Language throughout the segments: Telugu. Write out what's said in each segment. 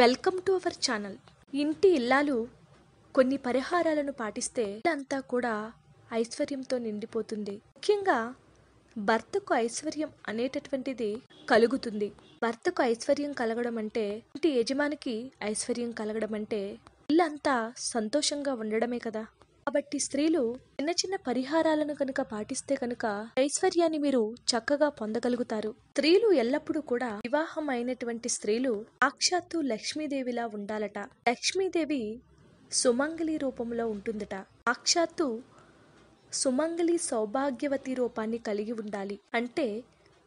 వెల్కమ్ టు అవర్ ఛానల్ ఇంటి ఇల్లాలు కొన్ని పరిహారాలను పాటిస్తే అంతా కూడా ఐశ్వర్యంతో నిండిపోతుంది ముఖ్యంగా భర్తకు ఐశ్వర్యం అనేటటువంటిది కలుగుతుంది భర్తకు ఐశ్వర్యం కలగడం అంటే ఇంటి యజమానికి ఐశ్వర్యం కలగడం అంటే ఇల్లంతా సంతోషంగా ఉండడమే కదా కాబట్టి స్త్రీలు చిన్న చిన్న పరిహారాలను కనుక పాటిస్తే కనుక ఐశ్వర్యాన్ని మీరు చక్కగా పొందగలుగుతారు స్త్రీలు ఎల్లప్పుడూ కూడా వివాహం అయినటువంటి స్త్రీలు సాక్షాత్తు లక్ష్మీదేవిలా ఉండాలట లక్ష్మీదేవి సుమంగళి రూపంలో ఉంటుందట సాక్షాత్తు సుమంగళి సౌభాగ్యవతి రూపాన్ని కలిగి ఉండాలి అంటే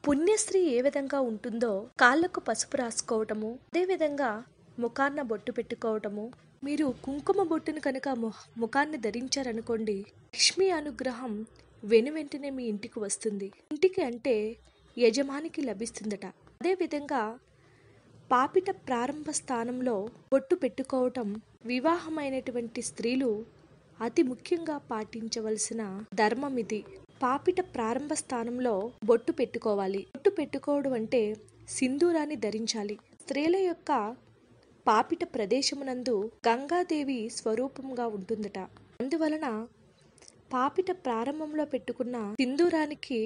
పుణ్యశ్రీ ఏ విధంగా ఉంటుందో కాళ్లకు పసుపు రాసుకోవటము అదేవిధంగా ముఖాన్న బొట్టు పెట్టుకోవటము మీరు కుంకుమ బొట్టును కనుక ముఖాన్ని ధరించారనుకోండి లక్ష్మి అనుగ్రహం వెను వెంటనే మీ ఇంటికి వస్తుంది ఇంటికి అంటే యజమానికి లభిస్తుందట అదేవిధంగా పాపిట ప్రారంభ స్థానంలో బొట్టు పెట్టుకోవటం వివాహమైనటువంటి స్త్రీలు అతి ముఖ్యంగా పాటించవలసిన ధర్మం ఇది పాపిట ప్రారంభ స్థానంలో బొట్టు పెట్టుకోవాలి బొట్టు పెట్టుకోవడం అంటే సింధూరాన్ని ధరించాలి స్త్రీల యొక్క పాపిట ప్రదేశమునందు గంగాదేవి స్వరూపంగా ఉంటుందట అందువలన పాపిట ప్రారంభంలో పెట్టుకున్న సింధూరానికి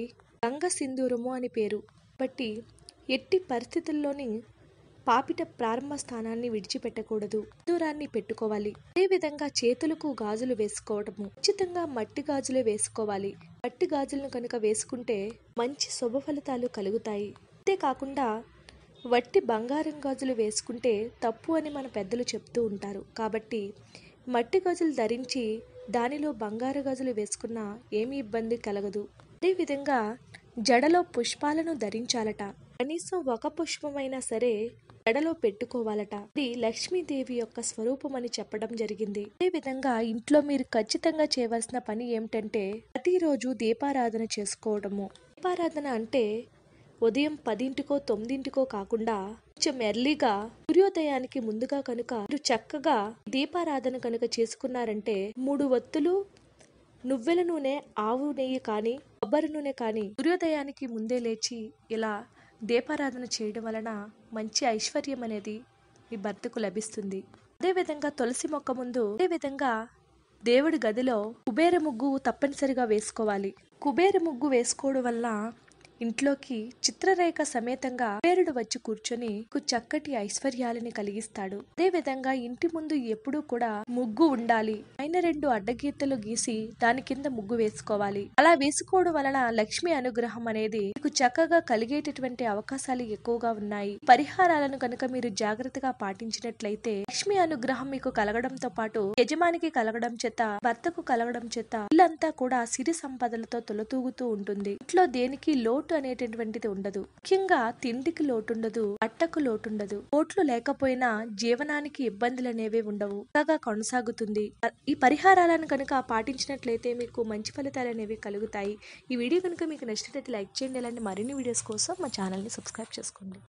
గంగ సింధూరము అని పేరు బట్టి ఎట్టి పరిస్థితుల్లోని పాపిట ప్రారంభ స్థానాన్ని విడిచిపెట్టకూడదు సింధూరాన్ని పెట్టుకోవాలి అదేవిధంగా చేతులకు గాజులు వేసుకోవడము ఉచితంగా మట్టి గాజులే వేసుకోవాలి మట్టి గాజులను కనుక వేసుకుంటే మంచి శుభ ఫలితాలు కలుగుతాయి అంతేకాకుండా వట్టి బంగారం గాజులు వేసుకుంటే తప్పు అని మన పెద్దలు చెప్తూ ఉంటారు కాబట్టి మట్టి గాజులు ధరించి దానిలో బంగారు గాజులు వేసుకున్నా ఏమీ ఇబ్బంది కలగదు అదేవిధంగా జడలో పుష్పాలను ధరించాలట కనీసం ఒక పుష్పమైనా సరే జడలో పెట్టుకోవాలట ఇది లక్ష్మీదేవి యొక్క స్వరూపం అని చెప్పడం జరిగింది అదేవిధంగా ఇంట్లో మీరు ఖచ్చితంగా చేయవలసిన పని ఏమిటంటే ప్రతిరోజు దీపారాధన చేసుకోవడము దీపారాధన అంటే ఉదయం పదింటికో తొమ్మిదింటికో కాకుండా కొంచెం ఎర్లీగా సూర్యోదయానికి ముందుగా కనుక మీరు చక్కగా దీపారాధన కనుక చేసుకున్నారంటే మూడు వత్తులు నువ్వెల నూనె ఆవు నెయ్యి కానీ కొబ్బరి నూనె కానీ సూర్యోదయానికి ముందే లేచి ఇలా దీపారాధన చేయడం వలన మంచి ఐశ్వర్యం అనేది మీ భర్తకు లభిస్తుంది అదేవిధంగా తులసి మొక్క ముందు అదేవిధంగా దేవుడి గదిలో కుబేర ముగ్గు తప్పనిసరిగా వేసుకోవాలి కుబేర ముగ్గు వేసుకోవడం వల్ల ఇంట్లోకి చిత్రరేఖ సమేతంగా పేరుడు వచ్చి కూర్చొని చక్కటి ఐశ్వర్యాలని కలిగిస్తాడు అదే విధంగా ఇంటి ముందు ఎప్పుడు కూడా ముగ్గు ఉండాలి పైన రెండు అడ్డగీతలు గీసి దాని కింద ముగ్గు వేసుకోవాలి అలా వేసుకోవడం వలన లక్ష్మి అనుగ్రహం అనేది మీకు చక్కగా కలిగేటటువంటి అవకాశాలు ఎక్కువగా ఉన్నాయి పరిహారాలను కనుక మీరు జాగ్రత్తగా పాటించినట్లయితే లక్ష్మి అనుగ్రహం మీకు కలగడంతో పాటు యజమానికి కలగడం చేత భర్తకు కలగడం చేత ఇల్లంతా కూడా సిరి సంపదలతో తొలతూగుతూ ఉంటుంది ఇంట్లో దేనికి లోటు లోటు అనేటటువంటిది ఉండదు ముఖ్యంగా తిండికి లోటుండదు బట్టకు లోటుండదు ఓట్లు లేకపోయినా జీవనానికి ఇబ్బందులు అనేవి ఉండవు చక్కగా కొనసాగుతుంది ఈ పరిహారాలను కనుక పాటించినట్లయితే మీకు మంచి ఫలితాలు అనేవి కలుగుతాయి ఈ వీడియో కనుక మీకు నచ్చినట్లయితే లైక్ చేయండి ఇలాంటి మరిన్ని వీడియోస్ కోసం మా ఛానల్ని సబ్స్క్రైబ్ చేసుకోండి